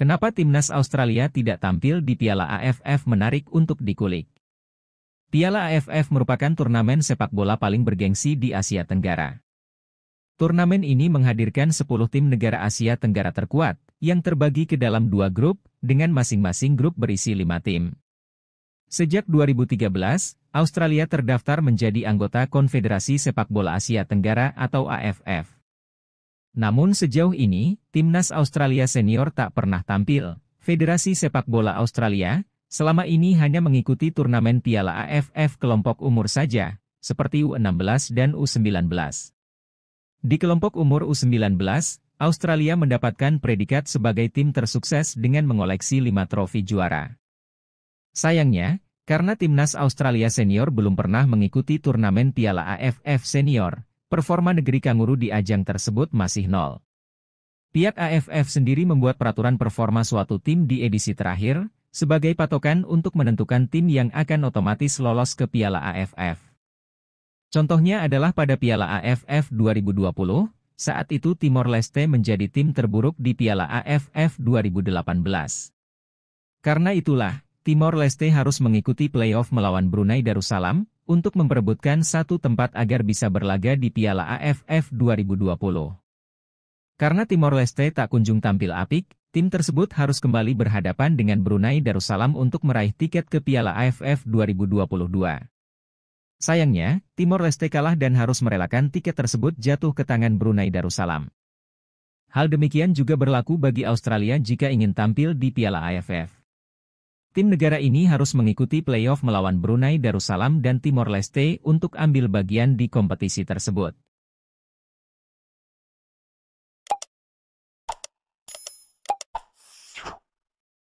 Kenapa timnas Australia tidak tampil di Piala AFF menarik untuk dikulik? Piala AFF merupakan turnamen sepak bola paling bergengsi di Asia Tenggara. Turnamen ini menghadirkan 10 tim negara Asia Tenggara terkuat, yang terbagi ke dalam dua grup, dengan masing-masing grup berisi lima tim. Sejak 2013, Australia terdaftar menjadi anggota Konfederasi Sepak Bola Asia Tenggara atau AFF. Namun sejauh ini, timnas Australia senior tak pernah tampil. Federasi Sepak Bola Australia, selama ini hanya mengikuti turnamen Piala AFF kelompok umur saja, seperti U16 dan U19. Di kelompok umur U19, Australia mendapatkan predikat sebagai tim tersukses dengan mengoleksi lima trofi juara. Sayangnya, karena timnas Australia senior belum pernah mengikuti turnamen Piala AFF senior, performa negeri Kanguru di ajang tersebut masih nol. Pihak AFF sendiri membuat peraturan performa suatu tim di edisi terakhir, sebagai patokan untuk menentukan tim yang akan otomatis lolos ke Piala AFF. Contohnya adalah pada Piala AFF 2020, saat itu Timor Leste menjadi tim terburuk di Piala AFF 2018. Karena itulah, Timor Leste harus mengikuti playoff melawan Brunei Darussalam, untuk memperebutkan satu tempat agar bisa berlaga di Piala AFF 2020. Karena Timor Leste tak kunjung tampil apik, tim tersebut harus kembali berhadapan dengan Brunei Darussalam untuk meraih tiket ke Piala AFF 2022. Sayangnya, Timor Leste kalah dan harus merelakan tiket tersebut jatuh ke tangan Brunei Darussalam. Hal demikian juga berlaku bagi Australia jika ingin tampil di Piala AFF. Tim negara ini harus mengikuti playoff melawan Brunei Darussalam dan Timor Leste untuk ambil bagian di kompetisi tersebut.